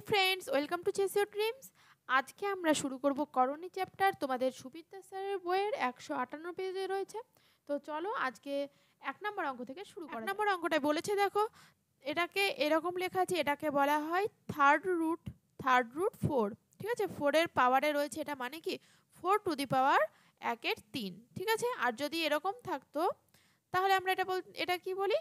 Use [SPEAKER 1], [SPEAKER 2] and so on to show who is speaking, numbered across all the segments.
[SPEAKER 1] high friends welcome to chase your dreams আজকে আমরা শুরু করব করণী চ্যাপ্টার তোমাদের সুবিদ্যা স্যারের বইয়ের একশো আটান্ন পেজে রয়েছে তো চলো আজকে এক নম্বর অঙ্ক থেকে শুরু এক নম্বর অঙ্কটায় বলেছে দেখো এটাকে এরকম লেখা আছে এটাকে বলা হয় third root third root four ঠিক আছে ফোরের পাওয়ারে রয়েছে এটা মানে কি ফোর টু দি পাওয়ার একের তিন ঠিক আছে আর যদি এরকম থাকতো তাহলে আমরা এটা বল এটা কি বলি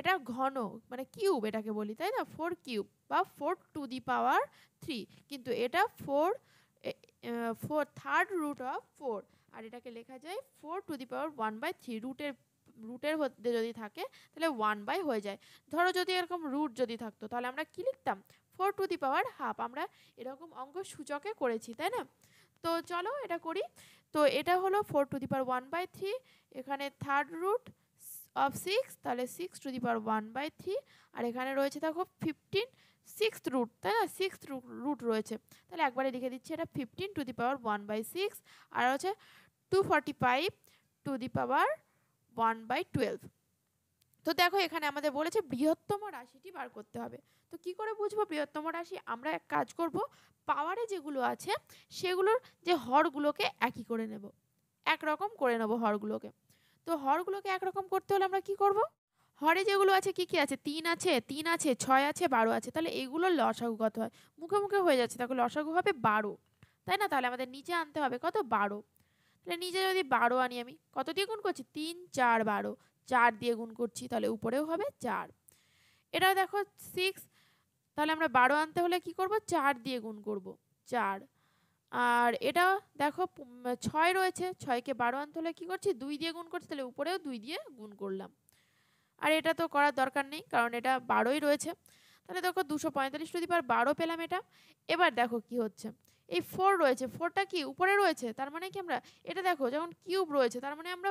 [SPEAKER 1] এটা ঘন মানে কিউব এটাকে বলি তাই না ফোর কিউব বা four to the power three কিন্তু এটা four four third root of four আর এটাকে লেখা যায় four to the power one by three রুটের রুটের মধ্যে যদি থাকে তাহলে ওয়ান বাই হয়ে যায় ধরো যদি এরকম রুট যদি থাকতো তাহলে আমরা কী লিখতাম four to the power half আমরা এরকম অঙ্ক সূচকে করেছি তাই না তো চলো এটা করি তো এটা হলো four to the power one by three এখানে থার্ড রুট অফ সিক্স তাহলে six to the power one by three আর এখানে রয়েছে দেখো ফিফটিন সিক্স রুট তাই না সিক্স রুট রয়েছে তাহলে একবারে লিখে দিচ্ছি এটা fifteen to the power one by six আর হচ্ছে two forty five to the power one by twelve তো দেখো এখানে আমাদের বলেছে বৃহত্তম রাশিটি বার করতে হবে তো কি করে বুঝবো বৃহত্তম রাশি আমরা এক কাজ করব পাওয়ারে যেগুলো আছে সেগুলোর যে হরগুলোকে একই করে নেব একরকম করে নেব হরগুলোকে তো হরগুলোকে একরকম করতে হলে আমরা কি করব হরে যেগুলো আছে কি কি আছে তিন আছে তিন আছে ছয় আছে বারো আছে তাহলে এগুলো লসাগু কত হয় মুখে মুখে হয়ে যাচ্ছে তাহলে লসাগু হবে বারো তাই না তাহলে আমাদের নিচে আনতে হবে কত বারো তাহলে নিচে যদি বারো আনি আমি কত দিয়ে গুণ করছি তিন চার বারো চার দিয়ে গুণ করছি তাহলে উপরেও হবে চার এটা দেখো সিক্স তাহলে আমরা বারো আনতে হলে কি করব চার দিয়ে গুণ করব চার আর এটা দেখো ছয় রয়েছে ছয়কে বারো আনতে হলে কী করছি দুই দিয়ে গুণ করছি তাহলে উপরেও দুই দিয়ে গুণ করলাম আর এটা তো করার দরকার নেই কারণ এটা বারোই রয়েছে তাহলে দেখো দুশো পঁয়তাল্লিশ টু দি বারো পেলাম এটা এবার দেখো কি হচ্ছে এই ফোর রয়েছে ফোরটা কি উপরে রয়েছে তার মানে কি আমরা এটা দেখো যখন কিউব রয়েছে তার মানে আমরা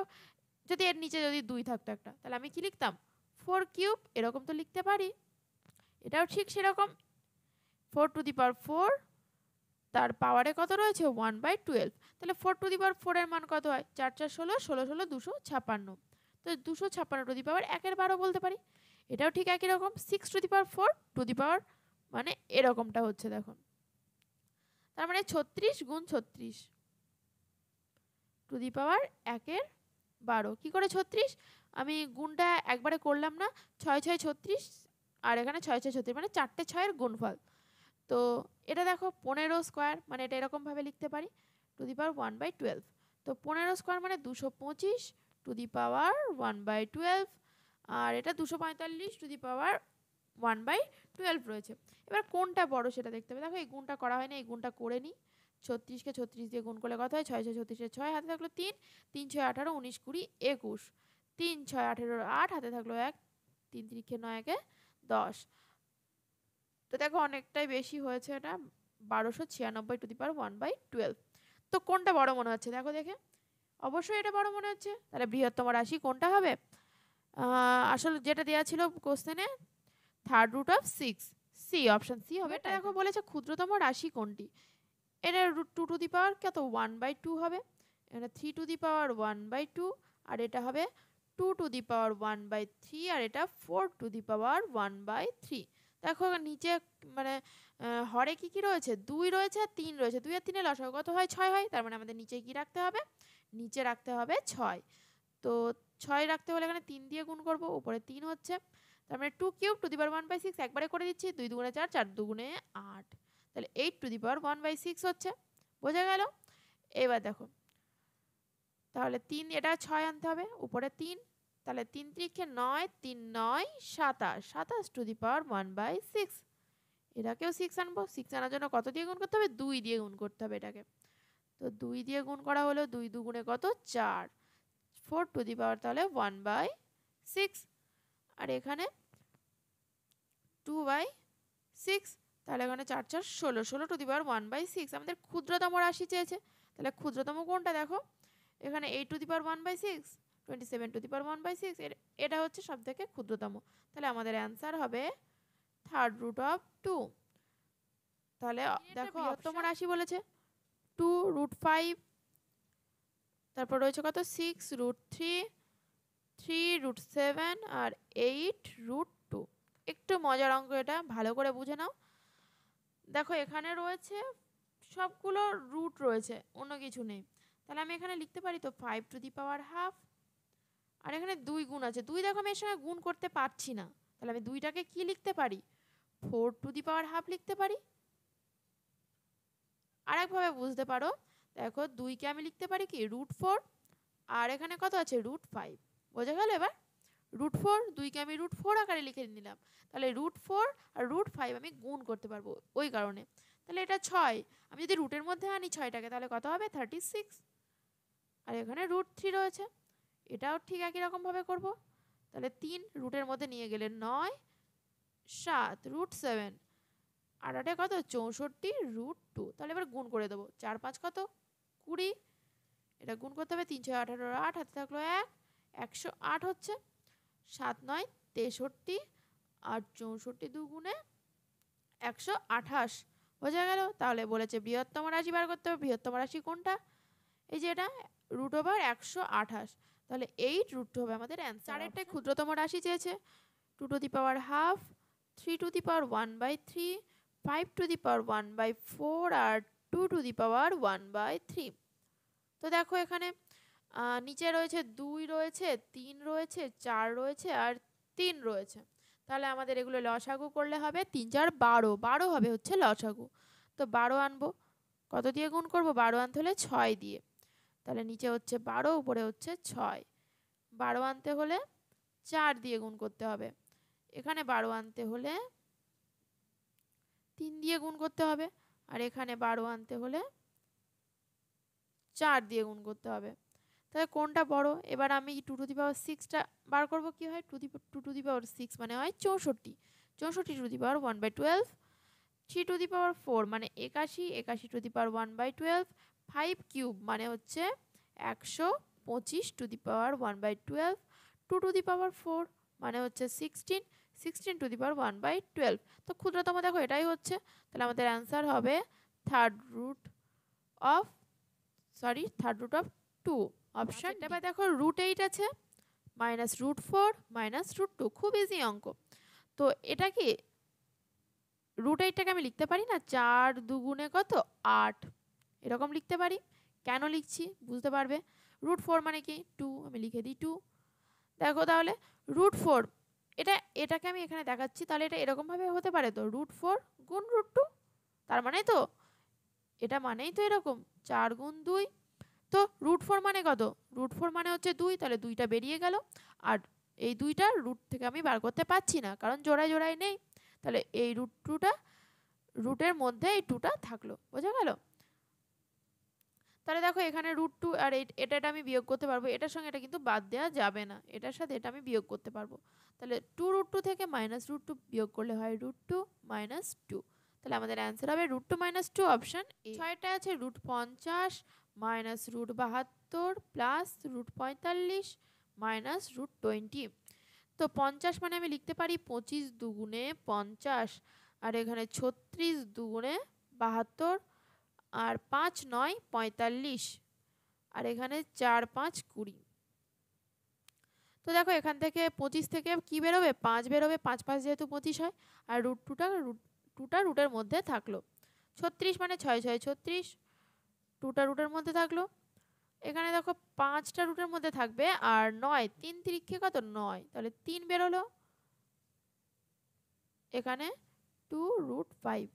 [SPEAKER 1] যদি এর নিচে যদি দুই থাকতো একটা তাহলে আমি কি লিখতাম ফোর কিউব এরকম তো লিখতে পারি এটাও ঠিক সেরকম four to the power four তার পাওয়ারে কত রয়েছে ওয়ান বাই টুয়েলভ তাহলে ফোর টু দি পার ফোরের মান কত হয় চার চার ষোলো ষোলো ষোলো দুশো ছাপান্ন তো দুশো ছাপ্পান্ন টু দি পাওয়ার একের বারো বলতে পারি এটাও ঠিক একই রকম six to the power four to the power মানে এরকমটা হচ্ছে দেখুন তার মানে ছত্রিশ গুণ ছত্রিশ টু দি পাওয়ার একের বারো কী করে ছত্রিশ আমি গুণটা একবারে করলাম না ছয় ছয় ছত্রিশ আর এখানে ছয় ছয় ছত্রিশ মানে চারটে ছয়ের গুণফল তো এটা দেখো পনেরো স্কোয়ার মানে এটা এরকমভাবে লিখতে পারি to the power one by twelve তো পনেরো স্কোয়ার মানে দুশো পঁচিশ to the power one by twelve আর এটা দুশো পঁয়তাল্লিশ to the power one by twelve রয়েছে এবার কোনটা বড় সেটা দেখতে হবে দেখো এই গুণটা করা হয়নি এই গুণটা করে নিই ছত্রিশকে ছত্রিশ দিয়ে গুণ করলে কথা হয় ছয় ছয় ছত্রিশে ছয় হাতে থাকলো তিন তিন ছয় আঠারো উনিশ কুড়ি একুশ তিন ছয় আঠেরো আট হাতে থাকলো এক তিন তিরিখে নয় একে দশ তো দেখো অনেকটাই বেশি হয়েছে এটা বারোশো ছিয়ানব্বই to the power one by twelve তো কোনটা বড় মনে হচ্ছে দেখো দেখে অবশ্যই এটা বড় মনে হচ্ছে তাহলে বৃহত্তম রাশি কোনটা হবে আসলে যেটা দেওয়া ছিল কোশ্চেনে third root of six C option C হবে এটা দেখো বলেছে ক্ষুদ্রতম রাশি কোনটি এটা root two to the power কত ওয়ান বাই টু হবে এটা three to the power one by two আর এটা হবে two to the power one by three আর এটা four to the power one by three দেখো নিচে মানে হরে কি কি রয়েছে দুই রয়েছে আর তিন রয়েছে দুই আর তিনে লসাগু কত হয় ছয় হয় তার মানে আমাদের নিচে কি রাখতে হবে নিচে রাখতে হবে ছয় তো ছয় রাখতে হলে এখানে তিন দিয়ে গুণ করব উপরে তিন হচ্ছে তার মানে two cube to the power one by six একবারে করে দিচ্ছি দুই দুগুণে চার চার দুগুণে আট তাহলে eight to the power one by six হচ্ছে বোঝা গেল এবার দেখো তাহলে তিন এটা ছয় আনতে হবে উপরে তিন তাহলে তিন তিরিখে নয় তিন নয় সাতাশ সাতাশ to the power one by six এটাকেও সিক্স আনবো সিক্স আনার জন্য কত দিয়ে গুণ করতে হবে দুই দিয়ে গুণ করতে হবে এটাকে তো দুই দিয়ে গুণ করা হলো দুই দুগুণে কত চার ফোর টু দি পাওয়ার তাহলে ওয়ান বাই সিক্স আর এখানে টু বাই সিক্স তাহলে এখানে চার চার ষোলো ষোলো to the power one by six আমাদের ক্ষুদ্রতম রাশি চেয়েছে তাহলে ক্ষুদ্রতম কোনটা দেখো এখানে eight to the power one by six twenty seven to the power one by six এটা হচ্ছে সব থেকে ক্ষুদ্রতম তাহলে আমাদের অ্যান্সার হবে থার্ড রুট অফ টু তাহলে দেখো বৃহত্তম রাশি বলেছে টু রুট ফাইভ তারপর রয়েছে কত six root three three root seven আর এইট রুট টু একটু মজার অঙ্ক এটা ভালো করে বুঝে নাও দেখো এখানে রয়েছে সবগুলো রুট রয়েছে অন্য কিছু নেই তাহলে আমি এখানে লিখতে পারি তো five to the power half আর এখানে দুই গুণ আছে দুই দেখো আমি এর সঙ্গে গুণ করতে পারছি না তাহলে আমি দুইটাকে কি লিখতে পারি four to the power half লিখতে পারি আরেকভাবে বুঝতে পারো দেখো দুইকে আমি লিখতে পারি কি রুট ফোর আর এখানে কত আছে রুট ফাইভ বোঝা গেল এবার রুট ফোর দুইকে আমি রুট ফোর আকারে লিখে নিলাম তাহলে রুট ফোর আর রুট ফাইভ আমি গুণ করতে পারবো ওই কারণে তাহলে এটা ছয় আমি যদি রুটের মধ্যে আনি ছয়টাকে তাহলে কত হবে থার্টি সিক্স আর এখানে রুট থ্রি রয়েছে এটাও ঠিক একই রকমভাবে করবো তাহলে তিন রুটের মধ্যে নিয়ে গেলে নয় সাত রুট সেভেন আর আটে কত চৌষট্টি রুট টু তাহলে এবার গুণ করে দেবো চার পাঁচ কত কুড়ি এটা গুণ করতে হবে তিন ছয় আঠারো আট হাতে থাকলো এক একশো আট হচ্ছে সাত নয় তেষট্টি আর চৌষট্টি দুগুণে একশো আঠাশ বোঝা গেল তাহলে বলেছে বৃহত্তম রাশি বার করতে হবে বৃহত্তম রাশি কোনটা এই যে এটা রুট ওভার একশো আঠাশ তাহলে এইট রুট টু হবে আমাদের অ্যান্সার আরেকটা ক্ষুদ্রতম রাশি চেয়েছে two to the power half three to the power one by three five to the power one by four আর two to the power one by three তো দেখো এখানে নিচে রয়েছে দুই রয়েছে তিন রয়েছে চার রয়েছে আর তিন রয়েছে তাহলে আমাদের এগুলো লসাগু করলে হবে তিন চার বারো বারো হবে হচ্ছে লসাগু তো বারো আনবো কত দিয়ে গুণ করবো বারো আনতে হলে ছয় দিয়ে তাহলে নিচে হচ্ছে বারো উপরে হচ্ছে ছয় বারো আনতে হলে চার দিয়ে গুণ করতে হবে এখানে বারো আনতে হলে তিন দিয়ে গুণ করতে হবে আর এখানে বারো আনতে হলে চার দিয়ে গুণ করতে হবে তাহলে কোনটা বড় এবার আমি টু টু দি পাওয়ার সিক্সটা বার করবো কী হয় to the two to the power six মানে হয় চৌষট্টি চৌষট্টি to the power one by twelve three to the power four মানে একাশি একাশি to the power one by twelve five cube মানে হচ্ছে একশো পঁচিশ to the power one by twelve two to the power four মানে হচ্ছে sixteen sixteen to the power one by twelve তো ক্ষুদ্রতম দেখো এটাই হচ্ছে তাহলে আমাদের অ্যান্সার হবে third root of sorry third root of two option এবার দেখো রুট এইট আছে minus root four minus root two খুব ইজি অঙ্ক তো এটা কি রুট এইটটাকে আমি লিখতে পারি না চার দুগুণে কত আট এরকম লিখতে পারি কেন লিখছি বুঝতে পারবে রুট ফোর মানে কি টু আমি লিখে দিই টু দেখো তাহলে রুট ফোর এটা এটাকে আমি এখানে দেখাচ্ছি তাহলে এটা এরকমভাবে হতে পারে তো রুট ফোর গুণ রুট টু তার মানে তো এটা মানেই তো এরকম চার গুণ দুই তো রুট ফোর মানে কত রুট ফোর মানে হচ্ছে দুই তাহলে দুইটা বেরিয়ে গেল আর এই দুইটা রুট থেকে আমি বার করতে পারছি না কারণ জোড়ায় জোড়ায় নেই তাহলে এই রুট টুটা রুটের মধ্যে এই টুটা থাকলো বোঝা গেল তাহলে দেখো এখানে রুট টু আর এটা এটা আমি বিয়োগ করতে পারবো এটার সঙ্গে এটা কিন্তু বাদ দেওয়া যাবে না এটার সাথে এটা আমি বিয়োগ করতে পারবো তাহলে টু রুট টু থেকে মাইনাস রুট টু বিয়োগ করলে হয় রুট টু মাইনাস টু তাহলে আমাদের অ্যান্সার হবে root two minus two option A ছয়টা আছে রুট পঞ্চাশ মাইনাস রুট বাহাত্তর প্লাস রুট পঁয়তাল্লিশ মাইনাস রুট টোয়েন্টি তো পঞ্চাশ মানে আমি লিখতে পারি পঁচিশ দুগুণে পঞ্চাশ আর এখানে ছত্রিশ দুগুণে বাহাত্তর আর পাঁচ নয় পঁয়তাল্লিশ আর এখানে চার পাঁচ কুড়ি তো দেখো এখান থেকে পঁচিশ থেকে কি বেরোবে পাঁচ বেরোবে পাঁচ পাঁচ যেহেতু পঁচিশ হয় আর রুট টুটা রুট টুটা রুটের মধ্যে থাকলো ছত্রিশ মানে ছয় ছয় ছত্রিশ টুটা রুটের মধ্যে থাকলো এখানে দেখো পাঁচটা রুটের মধ্যে থাকবে আর নয় তিন তিরিক্ষে কত নয় তাহলে তিন বেরোলো এখানে টু রুট ফাইভ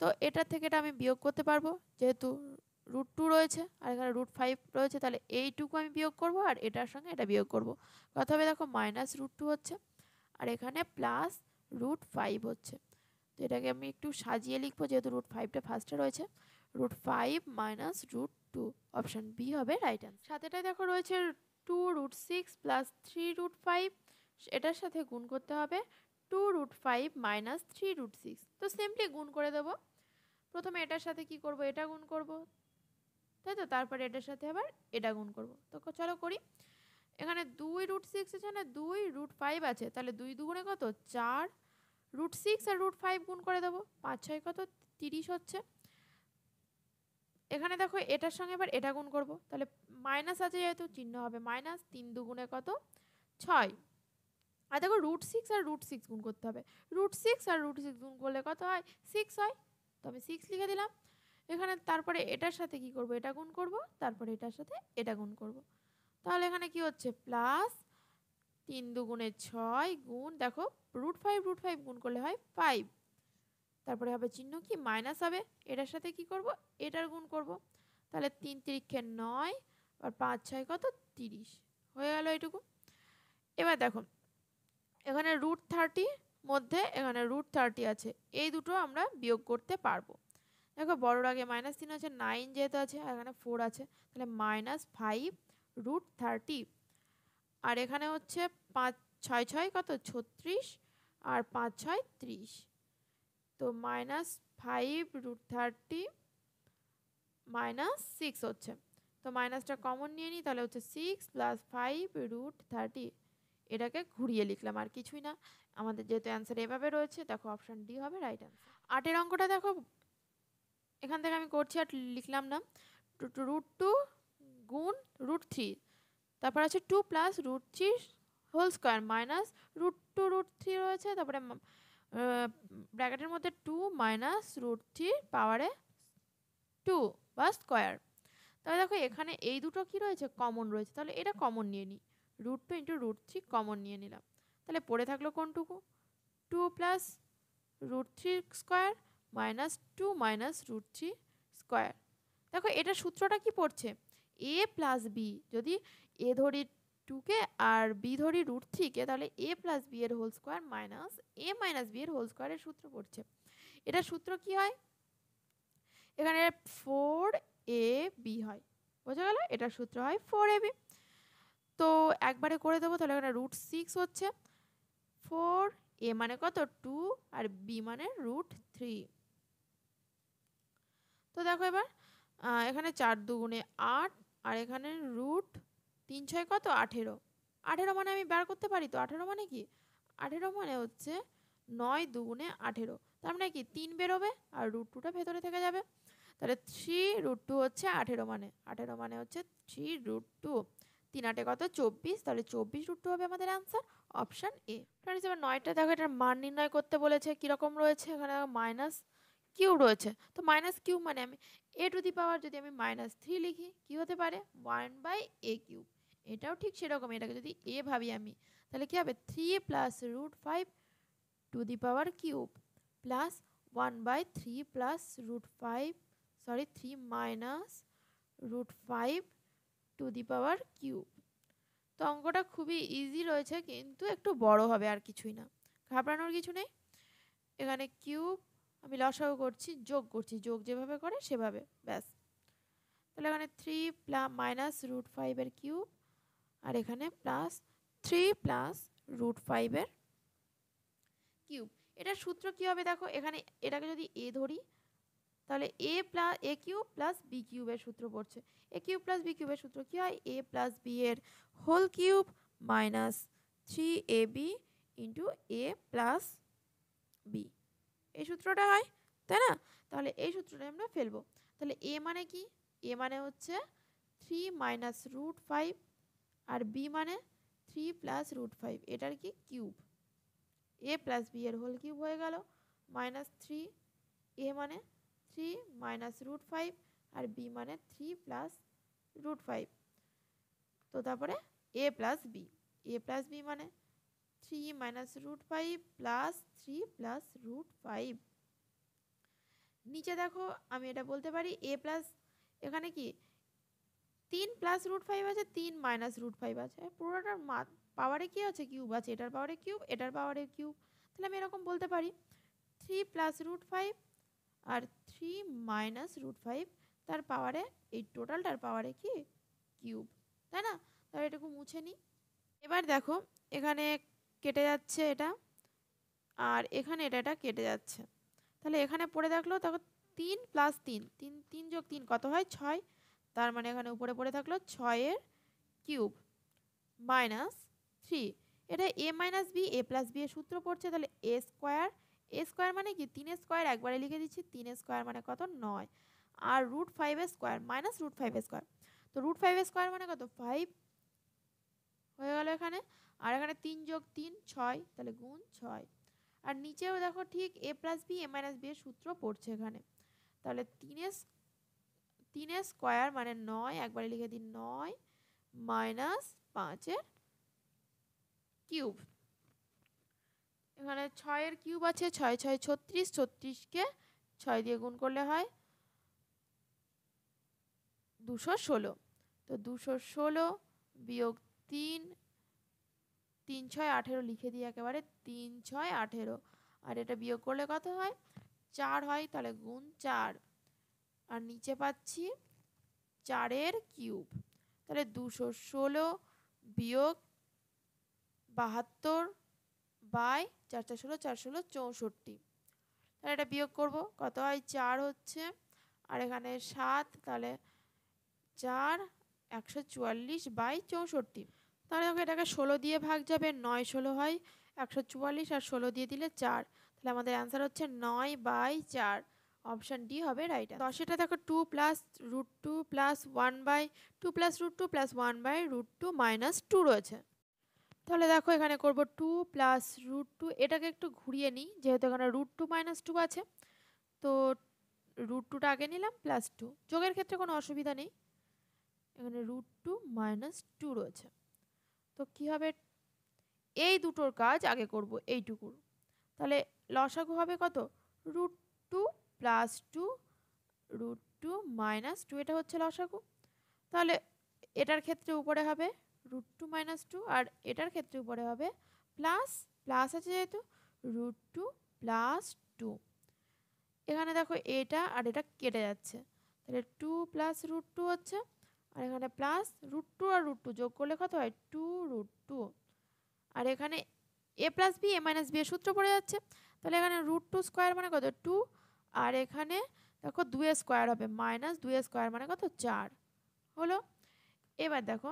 [SPEAKER 1] তো এটা থেকে এটা আমি বিয়োগ করতে পারবো যেহেতু রুট টু রয়েছে আর এখানে রুট ফাইভ রয়েছে তাহলে এইটুকু আমি বিয়োগ করব আর এটার সঙ্গে এটা বিয়োগ করব কথা হবে দেখো মাইনাস রুট টু হচ্ছে আর এখানে প্লাস রুট ফাইভ হচ্ছে তো এটাকে আমি একটু সাজিয়ে লিখবো যেহেতু রুট ফাইভটা ফার্স্টে রয়েছে root five minus root two option B হবে রাইট অ্যান্সার সাথেটাই দেখো রয়েছে two root six plus three root five এটার সাথে গুণ করতে হবে two root five minus three root six তো সিম্পলি গুণ করে দেবো প্রথমে এটার সাথে কি করব এটা গুণ করব তাই তো তারপরে এটার সাথে আবার এটা গুণ করব তো চলো করি এখানে দুই রুট সিক্স আছে না দুই রুট ফাইভ আছে তাহলে দুই দুগুণে কত চার রুট সিক্স আর রুট ফাইভ গুণ করে দেবো পাঁচ ছয় কত তিরিশ হচ্ছে এখানে দেখো এটার সঙ্গে এবার এটা গুণ করব তাহলে মাইনাস আছে যেহেতু চিহ্ন হবে মাইনাস তিন দুগুণে কত ছয় আর দেখো রুট সিক্স আর রুট সিক্স গুণ করতে হবে রুট সিক্স আর রুট সিক্স গুণ করলে কত হয় সিক্স হয় তো আমি সিক্স লিখে দিলাম এখানে তারপরে এটার সাথে কি করব এটা গুণ করব তারপরে এটার সাথে এটা গুণ করব তাহলে এখানে কি হচ্ছে প্লাস তিন দুগুণে ছয় গুণ দেখো রুট ফাইভ রুট ফাইভ গুণ করলে হয় ফাইভ তারপরে হবে চিহ্ন কি মাইনাস হবে এটার সাথে কি করব এটার গুণ করব তাহলে তিন তিরিক্ষে নয় আর পাঁচ ছয় কত তিরিশ হয়ে গেল এটুকু এবার দেখো এখানে রুট থার্টি মধ্যে এখানে রুট থার্টি আছে এই দুটো আমরা বিয়োগ করতে পারবো দেখো বড়োর আগে মাইনাস তিন আছে নাইন যেহেতু আছে এখানে ফোর আছে তাহলে মাইনাস ফাইভ রুট থার্টি আর এখানে হচ্ছে পাঁচ ছয় ছয় কত ছত্রিশ আর পাঁচ ছয় ত্রিশ তো minus five root thirty minus six হচ্ছে তো মাইনাসটা কমন নিয়ে নিই তাহলে হচ্ছে six plus five root thirty এটাকে ঘুরিয়ে লিখলাম আর কিছুই না আমাদের যেহেতু অ্যান্সার এভাবে রয়েছে দেখো অপশান ডি হবে রাইট অ্যান্সার আটের অঙ্কটা দেখো এখান থেকে আমি করছি আর লিখলাম না রুট টু গুণ রুট থ্রি তারপর আছে two plus root three whole square minus root two root three রয়েছে তারপরে ব্র্যাকেটের মধ্যে টু মাইনাস রুট থ্রি পাওয়ারে টু বা স্কোয়ার তাহলে দেখো এখানে এই দুটো কি রয়েছে কমন রয়েছে তাহলে এটা কমন নিয়ে নিই root two into root three common নিয়ে নিলাম তাহলে পড়ে থাকলো কোনটুকু two plus root three square minus two minus root three square দেখো এটা সূত্রটা কি পড়ছে এ প্লাস বি যদি এ ধরি টুকে আর বি ধরি রুট থ্রিকে তাহলে এ প্লাস বি এর whole square minus A minus B এর হোল স্কোয়ারের সূত্র পড়ছে এটা সূত্র কি হয় এখানে ফোর এ বি হয় বোঝা গেল এটার সূত্র হয় ফোর এ বি তো একবারে করে দেবো তাহলে এখানে রুট সিক্স হচ্ছে ফোর এ মানে কত টু আর বি মানে রুট থ্রি তো দেখো এবার এখানে চার দুগুণে আট আর এখানে রুট তিন ছয় কত আঠেরো আঠেরো মানে আমি বার করতে পারি তো আঠেরো মানে কি আঠেরো মানে হচ্ছে নয় দুগুণে আঠেরো তার মানে কি তিন বেরোবে আর রুট টুটা ভেতরে থেকে যাবে তাহলে থ্রি রুট টু হচ্ছে আঠেরো মানে আঠেরো মানে হচ্ছে থ্রি রুট টু তিন আটে কত চব্বিশ তাহলে চব্বিশ রুট টু হবে আমাদের অ্যান্সার অপশান এ ফ্রেন্ডস এবার নয়টা দেখো এটার মান নির্ণয় করতে বলেছে কীরকম রয়েছে এখানে মাইনাস কিউ রয়েছে তো মাইনাস কিউ মানে আমি এ টু দি পাওয়ার যদি আমি মাইনাস থ্রি লিখি কী হতে পারে ওয়ান বাই এ কিউ এটাও ঠিক সেরকম এটাকে যদি এ ভাবি আমি তাহলে কী হবে three plus root five to the power cube plus one by three plus root five sorry three minus root five to the power cube তো অঙ্কটা খুবই ইজি রয়েছে কিন্তু একটু বড় হবে আর কিছুই না ঘাবড়ানোর কিছু নেই এখানে কিউব আমি লসাও করছি যোগ করছি যোগ যেভাবে করে সেভাবে ব্যাস তাহলে এখানে থ্রি প্লাস মাইনাস রুট ফাইভের কিউব আর এখানে প্লাস থ্রি প্লাস রুট ফাইভের কিউব এটার সূত্র কী হবে দেখো এখানে এটাকে যদি এ ধরি তাহলে A plus A cube plus B কিউবের সূত্র পড়ছে এ কিউব প্লাস বি কিউবের সূত্র কী হয় এ প্লাস বি এর whole cube minus three A B into A plus B এই সূত্রটা হয় তাই না তাহলে এই সূত্রটা আমরা ফেলবো তাহলে এ মানে কি এ মানে হচ্ছে থ্রি মাইনাস রুট ফাইভ আর বি মানে থ্রি প্লাস রুট ফাইভ এটার কি কিউব এ প্লাস বি এর হোল কিউব হয়ে গেল মাইনাস থ্রি এ মানে থ্রি মাইনাস রুট ফাইভ আর বি মানে থ্রি প্লাস রুট ফাইভ তো তারপরে A plus B A plus B মানে three minus root five plus three plus root five নিচে দেখো আমি এটা বলতে পারি এ প্লাস এখানে কি তিন প্লাস রুট ফাইভ আছে তিন মাইনাস রুট ফাইভ আছে পুরোটার মা পাওয়ারে কী আছে কিউব আছে এটার পাওয়ারে কিউব এটার পাওয়ারে কিউব তাহলে আমি এরকম বলতে পারি থ্রি প্লাস রুট ফাইভ আর থ্রি মাইনাস রুট ফাইভ তার পাওয়ারে এই টোটালটার পাওয়ারে কি কিউব তাই না তাহলে এটুকু মুছে নিই এবার দেখো এখানে কেটে যাচ্ছে এটা আর এখানে এটা এটা কেটে যাচ্ছে তাহলে এখানে পড়ে থাকলো তখন তিন প্লাস তিন তিন তিন যোগ তিন কত হয় ছয় তার মানে এখানে উপরে পড়ে থাকলো ছয়ের কিউব মাইনাস থ্রি এটা A minus B A plus B এর সূত্র পড়ছে তাহলে এ স্কোয়ার এ স্কোয়ার মানে কি তিন স্কোয়ার একবারে লিখে দিচ্ছি তিন স্কোয়ার মানে কত নয় আর root five square minus root five square তো রুট ফাইভ স্কোয়ার মানে কত ফাইভ হয়ে গেল এখানে আর এখানে তিন যোগ তিন ছয় তাহলে গুণ ছয় আর নিচেও দেখো ঠিক A plus B A minus B এর সূত্র পড়ছে এখানে তাহলে তিনে তিনে স্কোয়ার মানে নয় একবারে লিখে দিন নয় মাইনাস পাঁচের কিউব এখানে ছয়ের কিউব আছে ছয় ছয় ছত্রিশ ছত্রিশকে ছয় দিয়ে গুণ করলে হয় দুশো ষোলো তো দুশো ষোলো বিয়োগ তিন তিন ছয় আঠেরো লিখে দিই একেবারে তিন ছয় আঠেরো আর এটা বিয়োগ করলে কত হয় চার হয় তাহলে গুণ চার আর নিচে পাচ্ছি চারের কিউব তাহলে দুশো ষোলো বিয়োগ বাহাত্তর বাই চার চার ষোলো চার ষোলো চৌষট্টি তাহলে এটা বিয়োগ করব কত হয় চার হচ্ছে আর এখানে সাত তাহলে চার একশো চুয়াল্লিশ বাই চৌষট্টি তাহলে যখন এটাকে ষোলো দিয়ে ভাগ যাবে নয় ষোলো হয় একশো চুয়াল্লিশ আর ষোলো দিয়ে দিলে চার তাহলে আমাদের অ্যান্সার হচ্ছে নয় বাই চার অপশান ডি হবে রাইট দশেরটা দেখো two plus root two plus one by two plus root two plus one by root two minus two রয়েছে তাহলে দেখো এখানে করব টু প্লাস রুট টু এটাকে একটু ঘুরিয়ে নিই যেহেতু এখানে রুট টু মাইনাস টু আছে তো রুট টুটা আগে নিলাম প্লাস টু যোগের ক্ষেত্রে কোনো অসুবিধা নেই এখানে রুট টু মাইনাস টু রয়েছে তো কি হবে এই দুটোর কাজ আগে করব এইটুকুর তাহলে লসাগু হবে কত root two plus two root two minus two এটা হচ্ছে লসাগু তাহলে এটার ক্ষেত্রে উপরে হবে রুট টু মাইনাস টু আর এটার ক্ষেত্রে উপরে হবে প্লাস প্লাস আছে যেহেতু রুট টু প্লাস টু এখানে দেখো এটা আর এটা কেটে যাচ্ছে তাহলে টু প্লাস রুট টু হচ্ছে আর এখানে প্লাস রুট টু আর রুট টু যোগ করলে কত হয় টু রুট টু আর এখানে A plus B A minus B এর সূত্র পড়ে যাচ্ছে তাহলে এখানে রুট টু স্কোয়ার মানে কত টু আর এখানে দেখো দুয়ে স্কোয়ার হবে মাইনাস দুয়ে স্কোয়ার মানে কত চার হলো এবার দেখো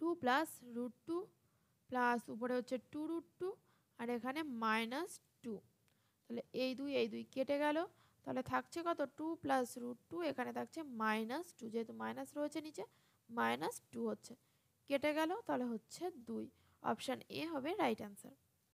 [SPEAKER 1] two plus root two plus উপরে হচ্ছে টু রুট টু আর এখানে মাইনাস টু তাহলে এই দুই এই দুই কেটে গেল তাহলে থাকছে কত টু প্লাস রুট টু এখানে থাকছে মাইনাস টু যেহেতু মাইনাস রয়েছে নিচে মাইনাস টু হচ্ছে কেটে গেল তাহলে হচ্ছে দুই অপশান এ হবে রাইট অ্যান্সার